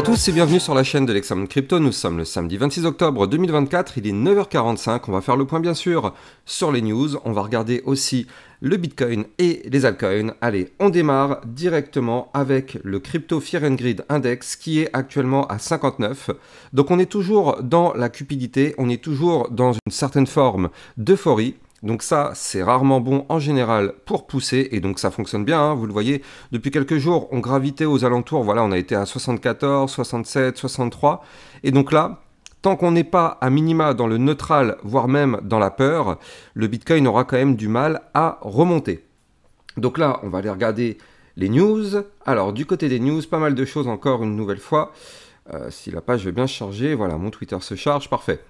Bonjour à tous et bienvenue sur la chaîne de l'Examen Crypto. Nous sommes le samedi 26 octobre 2024, il est 9h45. On va faire le point, bien sûr, sur les news. On va regarder aussi le Bitcoin et les altcoins. Allez, on démarre directement avec le Crypto Fear and Index qui est actuellement à 59. Donc, on est toujours dans la cupidité, on est toujours dans une certaine forme d'euphorie. Donc ça, c'est rarement bon en général pour pousser, et donc ça fonctionne bien, hein, vous le voyez. Depuis quelques jours, on gravitait aux alentours, voilà, on a été à 74, 67, 63, et donc là, tant qu'on n'est pas à minima dans le neutral, voire même dans la peur, le Bitcoin aura quand même du mal à remonter. Donc là, on va aller regarder les news. Alors, du côté des news, pas mal de choses encore une nouvelle fois. Euh, si la page veut bien charger, voilà, mon Twitter se charge, parfait.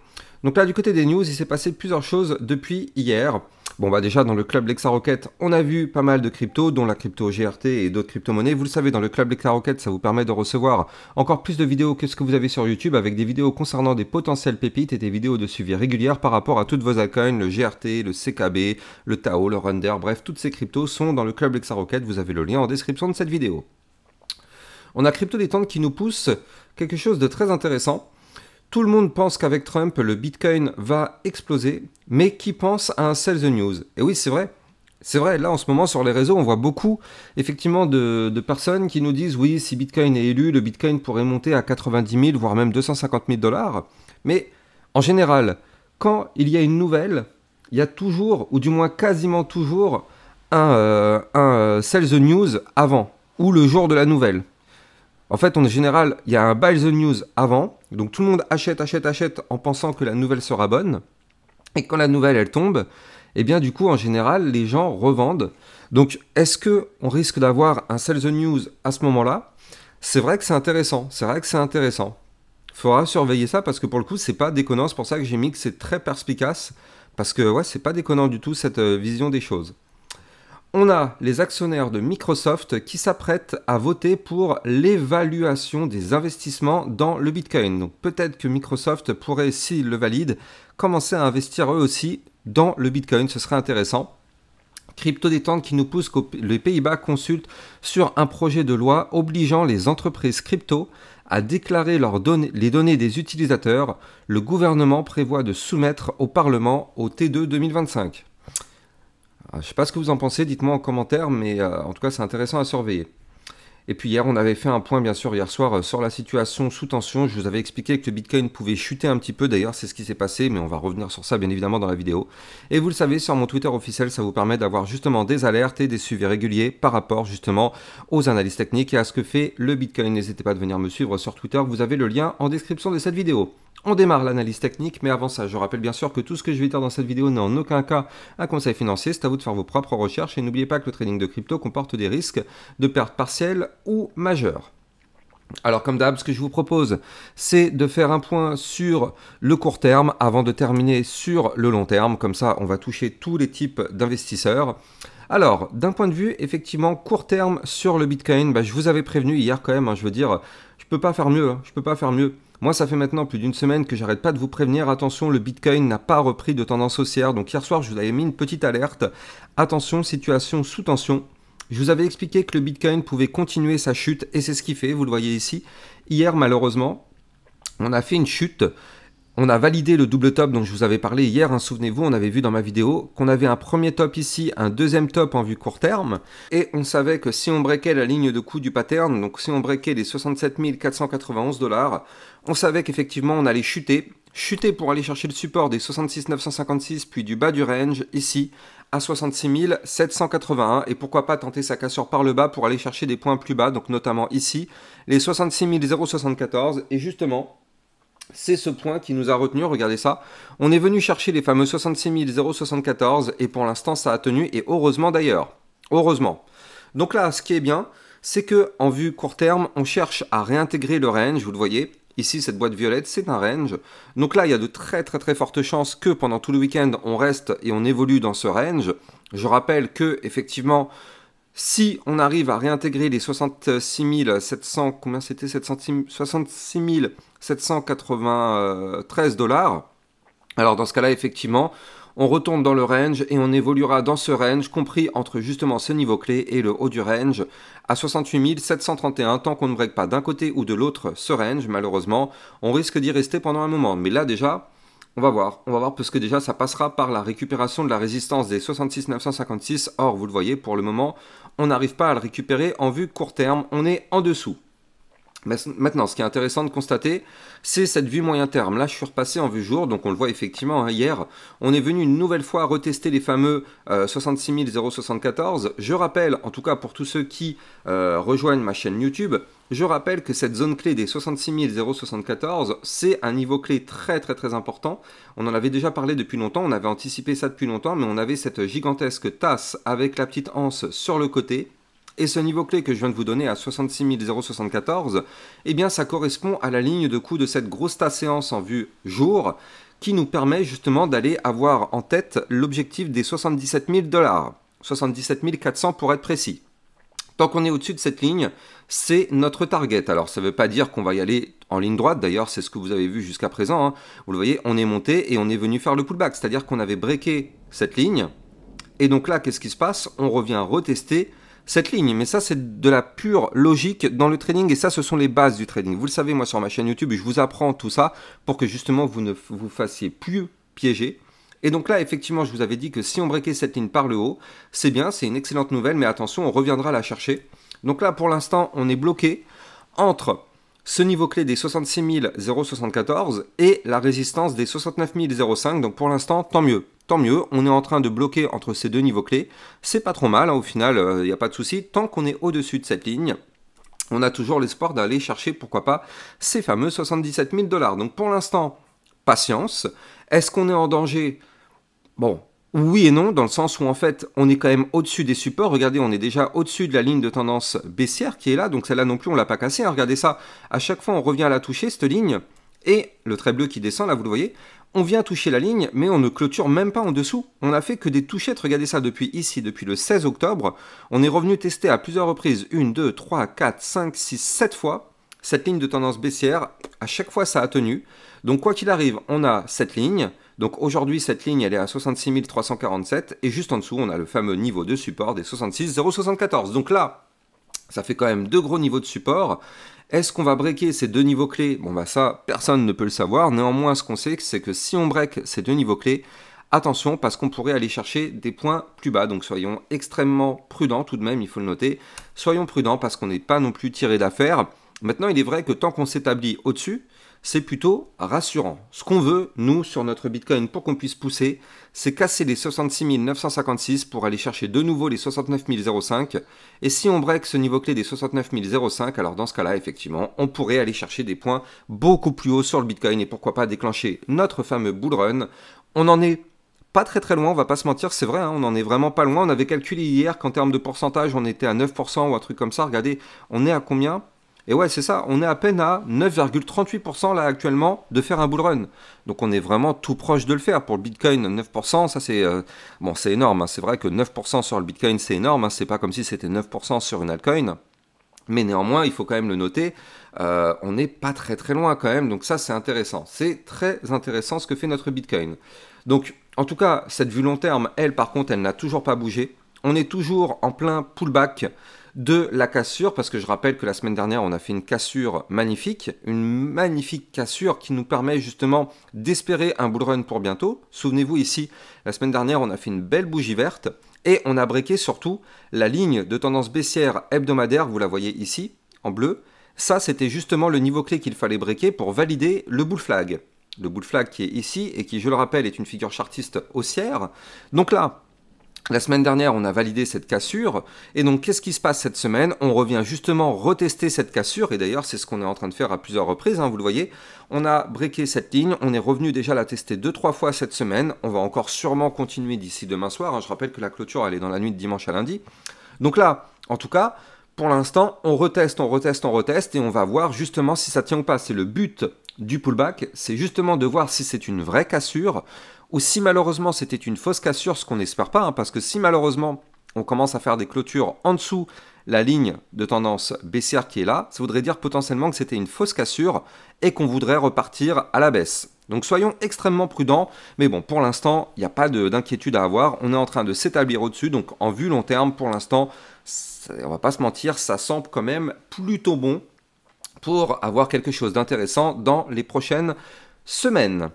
Donc là, du côté des news, il s'est passé plusieurs choses depuis hier. Bon, bah déjà, dans le club Lexa Rocket, on a vu pas mal de cryptos, dont la crypto GRT et d'autres crypto-monnaies. Vous le savez, dans le club Lexa Rocket, ça vous permet de recevoir encore plus de vidéos que ce que vous avez sur YouTube, avec des vidéos concernant des potentiels pépites et des vidéos de suivi régulières par rapport à toutes vos altcoins, le GRT, le CKB, le TAO, le Render, bref, toutes ces cryptos sont dans le club Lexa Rocket. Vous avez le lien en description de cette vidéo. On a Crypto Détente qui nous pousse quelque chose de très intéressant. Tout le monde pense qu'avec Trump, le Bitcoin va exploser, mais qui pense à un sell the news Et oui, c'est vrai. C'est vrai, là en ce moment sur les réseaux, on voit beaucoup effectivement de, personnes qui nous disent oui, si Bitcoin est élu, le Bitcoin pourrait monter à 90 000, voire même 250 000 dollars. Mais en général, quand il y a une nouvelle, il y a toujours, ou du moins quasiment toujours, un, euh, un euh, sell the news avant, ou le jour de la nouvelle. En fait, en général, il y a un buy the news avant, donc tout le monde achète, achète, achète en pensant que la nouvelle sera bonne. Et quand la nouvelle, elle tombe, eh bien du coup, en général, les gens revendent. Donc est-ce que on risque d'avoir un sell the news à ce moment-là C'est vrai que c'est intéressant, c'est vrai que c'est intéressant. Faudra surveiller ça parce que pour le coup, c'est pas déconnant, c'est pour ça que j'ai mis que c'est très perspicace parce que ouais, c'est pas déconnant du tout cette euh, vision des choses on a les actionnaires de Microsoft qui s'apprêtent à voter pour l'évaluation des investissements dans le Bitcoin. Donc peut-être que Microsoft pourrait, s'il le valide, commencer à investir eux aussi dans le Bitcoin. Ce serait intéressant. Crypto détente qui nous pousse que les Pays-Bas consultent sur un projet de loi obligeant les entreprises crypto à déclarer les données des utilisateurs. Le gouvernement prévoit de soumettre au Parlement au T2 2025. Ah, je ne sais pas ce que vous en pensez, dites-moi en commentaire, mais euh, en tout cas c'est intéressant à surveiller. Et puis hier, on avait fait un point, bien sûr, hier soir, euh, sur la situation sous tension. Je vous avais expliqué que le Bitcoin pouvait chuter un petit peu. D'ailleurs, c'est ce qui s'est passé, mais on va revenir sur ça, bien évidemment, dans la vidéo. Et vous le savez, sur mon Twitter officiel, ça vous permet d'avoir justement des alertes et des suivis réguliers par rapport, justement, aux analyses techniques et à ce que fait le Bitcoin. N'hésitez pas à venir me suivre sur Twitter. Vous avez le lien en description de cette vidéo. On démarre l'analyse technique, mais avant ça, je rappelle bien sûr que tout ce que je vais dire dans cette vidéo n'est en aucun cas un conseil financier, c'est à vous de faire vos propres recherches et n'oubliez pas que le trading de crypto comporte des risques de perte partielle ou majeure. Alors comme d'hab, ce que je vous propose, c'est de faire un point sur le court terme avant de terminer sur le long terme, comme ça on va toucher tous les types d'investisseurs. Alors, d'un point de vue effectivement court terme sur le Bitcoin, bah, je vous avais prévenu hier quand même, hein, je veux dire, je ne peux pas faire mieux, je je peux pas faire mieux. Hein, moi, ça fait maintenant plus d'une semaine que j'arrête pas de vous prévenir. Attention, le Bitcoin n'a pas repris de tendance haussière. Donc hier soir, je vous avais mis une petite alerte. Attention, situation sous tension. Je vous avais expliqué que le Bitcoin pouvait continuer sa chute et c'est ce qu'il fait. Vous le voyez ici. Hier, malheureusement, on a fait une chute on a validé le double top dont je vous avais parlé hier. Hein, souvenez-vous, on avait vu dans ma vidéo qu'on avait un premier top ici, un deuxième top en vue court terme. Et on savait que si on breakait la ligne de coût du pattern, donc si on breakait les 67 491 dollars, on savait qu'effectivement on allait chuter. Chuter pour aller chercher le support des 66 956 puis du bas du range ici à 66 781 et pourquoi pas tenter sa cassure par le bas pour aller chercher des points plus bas, donc notamment ici les 66 074 et justement c'est ce point qui nous a retenu, regardez ça. On est venu chercher les fameux 66 074 et pour l'instant ça a tenu et heureusement d'ailleurs. Heureusement. Donc là, ce qui est bien, c'est que en vue court terme, on cherche à réintégrer le range, vous le voyez. Ici, cette boîte violette, c'est un range. Donc là, il y a de très très très fortes chances que pendant tout le week-end, on reste et on évolue dans ce range. Je rappelle que, effectivement, si on arrive à réintégrer les 66 700, combien c'était 66 793 dollars, alors dans ce cas-là, effectivement, on retourne dans le range et on évoluera dans ce range, compris entre justement ce niveau clé et le haut du range, à 68 731, tant qu'on ne break pas d'un côté ou de l'autre ce range, malheureusement, on risque d'y rester pendant un moment. Mais là déjà, on va voir, on va voir parce que déjà ça passera par la récupération de la résistance des 66 956. Or, vous le voyez, pour le moment, on n'arrive pas à le récupérer en vue court terme, on est en dessous. Maintenant, ce qui est intéressant de constater, c'est cette vue moyen terme. Là, je suis repassé en vue jour, donc on le voit effectivement hein. hier. On est venu une nouvelle fois retester les fameux 66 euh, Je rappelle, en tout cas pour tous ceux qui euh, rejoignent ma chaîne YouTube, je rappelle que cette zone clé des 66 074, c'est un niveau clé très très très important. On en avait déjà parlé depuis longtemps, on avait anticipé ça depuis longtemps, mais on avait cette gigantesque tasse avec la petite anse sur le côté et ce niveau clé que je viens de vous donner à 66 074, eh bien ça correspond à la ligne de coût de cette grosse séance en vue jour qui nous permet justement d'aller avoir en tête l'objectif des 77 000 dollars. 77 400 pour être précis. Tant qu'on est au-dessus de cette ligne, c'est notre target. Alors ça ne veut pas dire qu'on va y aller en ligne droite, d'ailleurs c'est ce que vous avez vu jusqu'à présent. Hein. Vous le voyez, on est monté et on est venu faire le pullback, c'est-à-dire qu'on avait breaké cette ligne. Et donc là, qu'est-ce qui se passe On revient retester cette ligne. Mais ça, c'est de la pure logique dans le trading et ça, ce sont les bases du trading. Vous le savez, moi, sur ma chaîne YouTube, je vous apprends tout ça pour que justement vous ne vous fassiez plus piéger. Et donc là, effectivement, je vous avais dit que si on breakait cette ligne par le haut, c'est bien, c'est une excellente nouvelle, mais attention, on reviendra la chercher. Donc là, pour l'instant, on est bloqué entre ce niveau clé des 66 074 et la résistance des 69 005. Donc pour l'instant, tant mieux tant mieux, on est en train de bloquer entre ces deux niveaux clés, c'est pas trop mal, hein, au final, il euh, n'y a pas de souci, tant qu'on est au-dessus de cette ligne, on a toujours l'espoir d'aller chercher, pourquoi pas, ces fameux 77 000 dollars. Donc pour l'instant, patience. Est-ce qu'on est en danger Bon, oui et non, dans le sens où en fait on est quand même au-dessus des supports. Regardez, on est déjà au-dessus de la ligne de tendance baissière qui est là, donc celle-là non plus on l'a pas cassée. Hein. Regardez ça, à chaque fois on revient à la toucher, cette ligne, et le trait bleu qui descend, là vous le voyez, on vient toucher la ligne, mais on ne clôture même pas en dessous. On a fait que des touchettes, regardez ça depuis ici, depuis le 16 octobre. On est revenu tester à plusieurs reprises, 1, 2, 3, 4, 5, 6, 7 fois, cette ligne de tendance baissière. À chaque fois, ça a tenu. Donc quoi qu'il arrive, on a cette ligne. Donc aujourd'hui, cette ligne, elle est à 66 347. Et juste en dessous, on a le fameux niveau de support des 66 074. Donc là, ça fait quand même deux gros niveaux de support. Est-ce qu'on va breaker ces deux niveaux clés Bon bah ça, personne ne peut le savoir. Néanmoins, ce qu'on sait, c'est que si on break ces deux niveaux clés, attention parce qu'on pourrait aller chercher des points plus bas. Donc soyons extrêmement prudents tout de même, il faut le noter. Soyons prudents parce qu'on n'est pas non plus tiré d'affaire. Maintenant, il est vrai que tant qu'on s'établit au-dessus, c'est plutôt rassurant. Ce qu'on veut, nous, sur notre Bitcoin, pour qu'on puisse pousser, c'est casser les 66 956 pour aller chercher de nouveau les 69 005. Et si on break ce niveau clé des 69 005, alors dans ce cas-là, effectivement, on pourrait aller chercher des points beaucoup plus hauts sur le Bitcoin et pourquoi pas déclencher notre fameux bull run. On en est pas très très loin, on va pas se mentir, c'est vrai, hein, on en est vraiment pas loin. On avait calculé hier qu'en termes de pourcentage, on était à 9% ou un truc comme ça. Regardez, on est à combien et ouais, c'est ça, on est à peine à 9,38% là actuellement de faire un bull run. Donc on est vraiment tout proche de le faire. Pour le Bitcoin, 9%, ça c'est euh, bon, c'est énorme. Hein. C'est vrai que 9% sur le Bitcoin, c'est énorme. Ce hein. C'est pas comme si c'était 9% sur une altcoin. Mais néanmoins, il faut quand même le noter, euh, on n'est pas très très loin quand même. Donc ça, c'est intéressant. C'est très intéressant ce que fait notre Bitcoin. Donc en tout cas, cette vue long terme, elle par contre, elle n'a toujours pas bougé. On est toujours en plein pullback de la cassure, parce que je rappelle que la semaine dernière, on a fait une cassure magnifique, une magnifique cassure qui nous permet justement d'espérer un bull run pour bientôt. Souvenez-vous ici, la semaine dernière, on a fait une belle bougie verte, et on a breaké surtout la ligne de tendance baissière hebdomadaire, vous la voyez ici, en bleu. Ça, c'était justement le niveau clé qu'il fallait breaker pour valider le bull flag. Le bull flag qui est ici, et qui, je le rappelle, est une figure chartiste haussière. Donc là, la semaine dernière, on a validé cette cassure. Et donc, qu'est-ce qui se passe cette semaine On revient justement retester cette cassure. Et d'ailleurs, c'est ce qu'on est en train de faire à plusieurs reprises, hein, vous le voyez. On a breaké cette ligne. On est revenu déjà la tester deux, trois fois cette semaine. On va encore sûrement continuer d'ici demain soir. Hein, je rappelle que la clôture, elle est dans la nuit de dimanche à lundi. Donc là, en tout cas, pour l'instant, on reteste, on reteste, on reteste. Et on va voir justement si ça tient ou pas. C'est le but du pullback, c'est justement de voir si c'est une vraie cassure ou si malheureusement c'était une fausse cassure, ce qu'on n'espère pas, hein, parce que si malheureusement on commence à faire des clôtures en dessous la ligne de tendance baissière qui est là, ça voudrait dire potentiellement que c'était une fausse cassure et qu'on voudrait repartir à la baisse. Donc soyons extrêmement prudents, mais bon, pour l'instant, il n'y a pas d'inquiétude à avoir, on est en train de s'établir au-dessus, donc en vue long terme, pour l'instant, on va pas se mentir, ça semble quand même plutôt bon pour avoir quelque chose d'intéressant dans les prochaines semaines.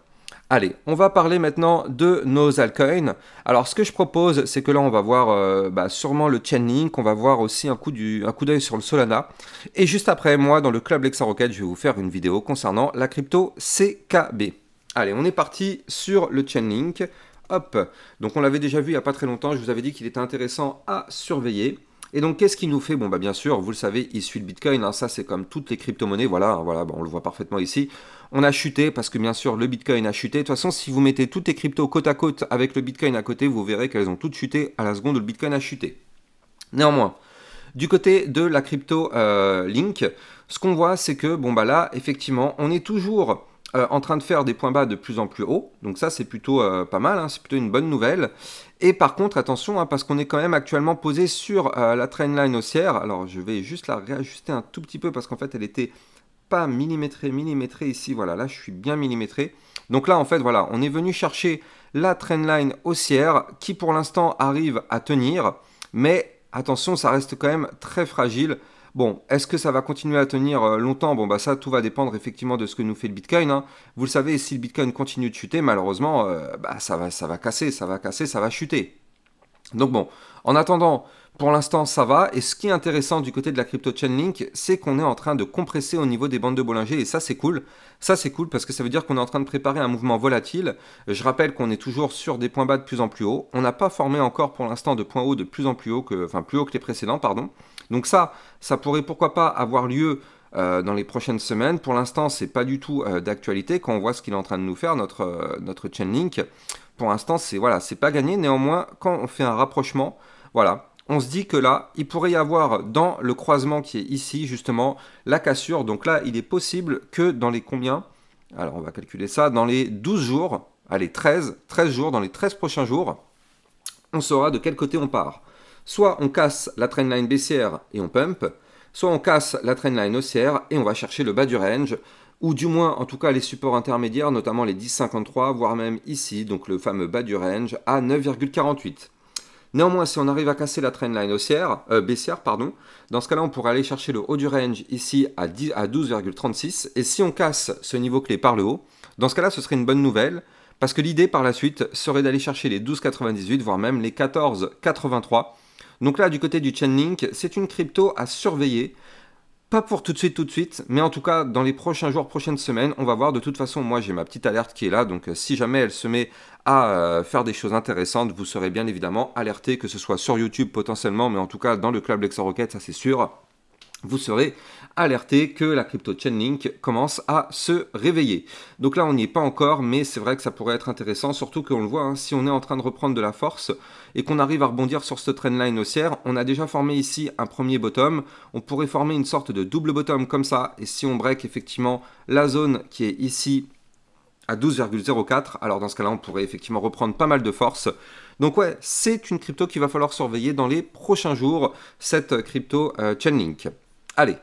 Allez, on va parler maintenant de nos altcoins. Alors ce que je propose, c'est que là on va voir euh, bah, sûrement le Chainlink, on va voir aussi un coup d'œil sur le Solana. Et juste après, moi, dans le Club Lexa Rocket, je vais vous faire une vidéo concernant la crypto CKB. Allez, on est parti sur le Chainlink. Hop, donc on l'avait déjà vu il n'y a pas très longtemps, je vous avais dit qu'il était intéressant à surveiller. Et donc, qu'est-ce qui nous fait Bon, bah, bien sûr, vous le savez, issu le Bitcoin, hein. ça c'est comme toutes les crypto-monnaies, voilà, voilà bah, on le voit parfaitement ici. On a chuté parce que, bien sûr, le Bitcoin a chuté. De toute façon, si vous mettez toutes les cryptos côte à côte avec le Bitcoin à côté, vous verrez qu'elles ont toutes chuté à la seconde où le Bitcoin a chuté. Néanmoins, du côté de la crypto euh, Link, ce qu'on voit, c'est que, bon, bah là, effectivement, on est toujours euh, en train de faire des points bas de plus en plus hauts. Donc ça, c'est plutôt euh, pas mal, hein, c'est plutôt une bonne nouvelle. Et par contre, attention, hein, parce qu'on est quand même actuellement posé sur euh, la trendline haussière. Alors je vais juste la réajuster un tout petit peu parce qu'en fait, elle était pas millimétrée, millimétrée ici. Voilà, là, je suis bien millimétré. Donc là, en fait, voilà, on est venu chercher la trendline haussière qui, pour l'instant, arrive à tenir. Mais attention, ça reste quand même très fragile. Bon, est-ce que ça va continuer à tenir euh, longtemps Bon, bah ça, tout va dépendre effectivement de ce que nous fait le Bitcoin. Hein. Vous le savez, si le Bitcoin continue de chuter, malheureusement, euh, bah, ça, va, ça va casser, ça va casser, ça va chuter. Donc bon, en attendant, pour l'instant, ça va. Et ce qui est intéressant du côté de la crypto Chainlink, c'est qu'on est en train de compresser au niveau des bandes de Bollinger. Et ça, c'est cool. Ça, c'est cool parce que ça veut dire qu'on est en train de préparer un mouvement volatile. Je rappelle qu'on est toujours sur des points bas de plus en plus haut. On n'a pas formé encore pour l'instant de points hauts de plus en plus haut que, enfin, plus haut que les précédents, pardon. Donc ça, ça pourrait pourquoi pas avoir lieu euh, dans les prochaines semaines. Pour l'instant, c'est pas du tout euh, d'actualité quand on voit ce qu'il est en train de nous faire notre euh, chain link. Pour l'instant, c'est voilà, c'est pas gagné. Néanmoins, quand on fait un rapprochement, voilà, on se dit que là, il pourrait y avoir dans le croisement qui est ici justement la cassure. Donc là, il est possible que dans les combien Alors, on va calculer ça dans les 12 jours, allez 13, 13 jours dans les 13 prochains jours, on saura de quel côté on part. Soit on casse la trendline baissière et on pump, soit on casse la trendline haussière et on va chercher le bas du range, ou du moins en tout cas les supports intermédiaires, notamment les 10,53, voire même ici, donc le fameux bas du range, à 9,48. Néanmoins, si on arrive à casser la trendline haussière, euh, baissière, pardon, dans ce cas-là, on pourrait aller chercher le haut du range ici à, à 12,36. Et si on casse ce niveau clé par le haut, dans ce cas-là, ce serait une bonne nouvelle, parce que l'idée par la suite serait d'aller chercher les 12,98, voire même les 14,83 donc là, du côté du Chainlink, c'est une crypto à surveiller. Pas pour tout de suite, tout de suite, mais en tout cas, dans les prochains jours, prochaines semaines, on va voir. De toute façon, moi, j'ai ma petite alerte qui est là. Donc, euh, si jamais elle se met à euh, faire des choses intéressantes, vous serez bien évidemment alerté, que ce soit sur YouTube potentiellement, mais en tout cas, dans le Club Rocket, ça c'est sûr vous serez alerté que la crypto Chainlink commence à se réveiller. Donc là, on n'y est pas encore, mais c'est vrai que ça pourrait être intéressant, surtout qu'on le voit, hein, si on est en train de reprendre de la force et qu'on arrive à rebondir sur ce trendline haussière, on a déjà formé ici un premier bottom, on pourrait former une sorte de double bottom comme ça, et si on break effectivement la zone qui est ici à 12,04, alors dans ce cas-là, on pourrait effectivement reprendre pas mal de force. Donc ouais, c'est une crypto qu'il va falloir surveiller dans les prochains jours, cette crypto euh, Chainlink. Allez,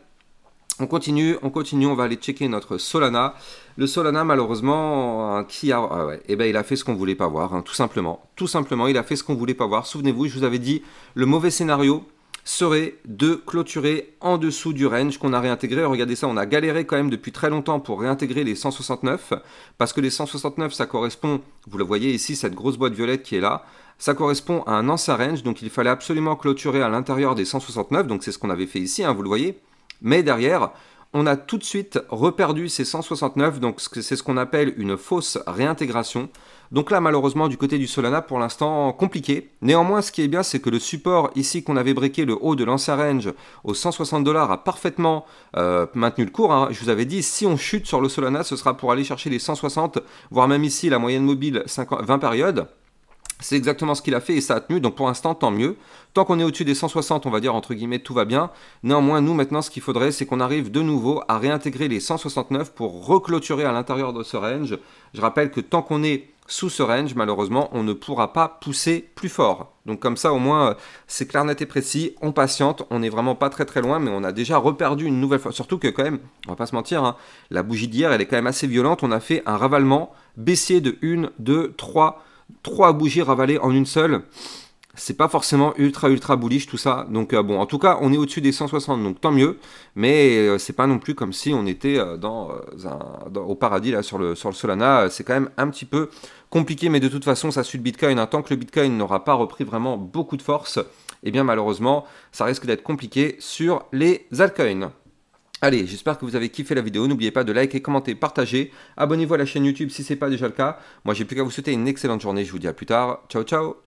on continue, on continue, on va aller checker notre Solana. Le Solana, malheureusement, hein, qui a, ah eh ben, il a fait ce qu'on voulait pas voir, hein, tout simplement. Tout simplement, il a fait ce qu'on voulait pas voir. Souvenez-vous, je vous avais dit le mauvais scénario serait de clôturer en dessous du range qu'on a réintégré. Regardez ça, on a galéré quand même depuis très longtemps pour réintégrer les 169, parce que les 169, ça correspond, vous le voyez ici, cette grosse boîte violette qui est là, ça correspond à un ancien Range, donc il fallait absolument clôturer à l'intérieur des 169, donc c'est ce qu'on avait fait ici, hein, vous le voyez. Mais derrière, on a tout de suite reperdu ces 169, donc c'est ce qu'on appelle une fausse réintégration. Donc là, malheureusement, du côté du Solana, pour l'instant, compliqué. Néanmoins, ce qui est bien, c'est que le support ici qu'on avait briqué, le haut de l'ancien range, aux 160 dollars, a parfaitement euh, maintenu le cours. Hein. Je vous avais dit, si on chute sur le Solana, ce sera pour aller chercher les 160, voire même ici la moyenne mobile 20 périodes. C'est exactement ce qu'il a fait et ça a tenu, donc pour l'instant, tant mieux. Tant qu'on est au-dessus des 160, on va dire entre guillemets, tout va bien. Néanmoins, nous maintenant, ce qu'il faudrait, c'est qu'on arrive de nouveau à réintégrer les 169 pour reclôturer à l'intérieur de ce range. Je rappelle que tant qu'on est sous ce range, malheureusement, on ne pourra pas pousser plus fort. Donc comme ça, au moins, euh, c'est clair, net et précis, on patiente, on n'est vraiment pas très très loin, mais on a déjà reperdu une nouvelle fois. Surtout que quand même, on va pas se mentir, hein, la bougie d'hier, elle est quand même assez violente. On a fait un ravalement baissier de 1, 2, 3 trois bougies ravalées en une seule, c'est pas forcément ultra ultra bullish tout ça. Donc euh, bon, en tout cas, on est au-dessus des 160, donc tant mieux. Mais euh, c'est pas non plus comme si on était euh, dans, un, au paradis là sur le, le Solana. C'est quand même un petit peu compliqué, mais de toute façon, ça suit le Bitcoin. Hein. Tant que le Bitcoin n'aura pas repris vraiment beaucoup de force, et eh bien malheureusement, ça risque d'être compliqué sur les altcoins. Allez, j'espère que vous avez kiffé la vidéo. N'oubliez pas de liker, commenter, partager. Abonnez-vous à la chaîne YouTube si ce n'est pas déjà le cas. Moi, j'ai plus qu'à vous souhaiter une excellente journée. Je vous dis à plus tard. Ciao, ciao